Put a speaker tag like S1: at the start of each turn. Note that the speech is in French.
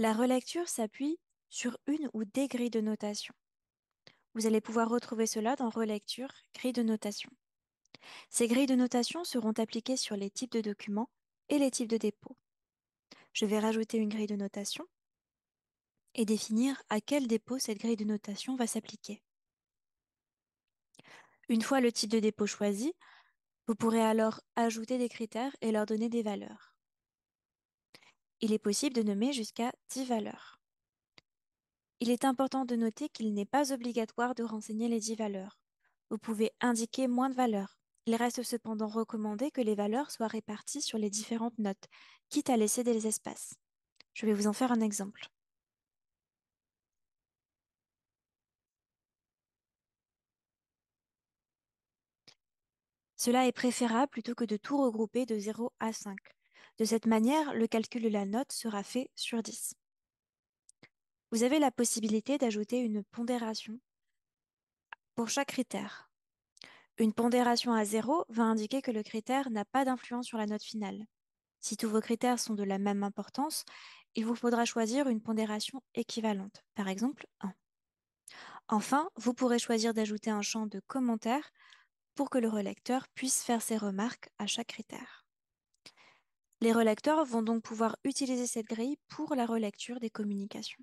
S1: La relecture s'appuie sur une ou des grilles de notation. Vous allez pouvoir retrouver cela dans Relecture, grille de notation. Ces grilles de notation seront appliquées sur les types de documents et les types de dépôts. Je vais rajouter une grille de notation et définir à quel dépôt cette grille de notation va s'appliquer. Une fois le type de dépôt choisi, vous pourrez alors ajouter des critères et leur donner des valeurs. Il est possible de nommer jusqu'à 10 valeurs. Il est important de noter qu'il n'est pas obligatoire de renseigner les 10 valeurs. Vous pouvez indiquer moins de valeurs. Il reste cependant recommandé que les valeurs soient réparties sur les différentes notes, quitte à laisser des espaces. Je vais vous en faire un exemple. Cela est préférable plutôt que de tout regrouper de 0 à 5. De cette manière, le calcul de la note sera fait sur 10. Vous avez la possibilité d'ajouter une pondération pour chaque critère. Une pondération à 0 va indiquer que le critère n'a pas d'influence sur la note finale. Si tous vos critères sont de la même importance, il vous faudra choisir une pondération équivalente, par exemple 1. Enfin, vous pourrez choisir d'ajouter un champ de commentaires pour que le relecteur puisse faire ses remarques à chaque critère. Les relecteurs vont donc pouvoir utiliser cette grille pour la relecture des communications.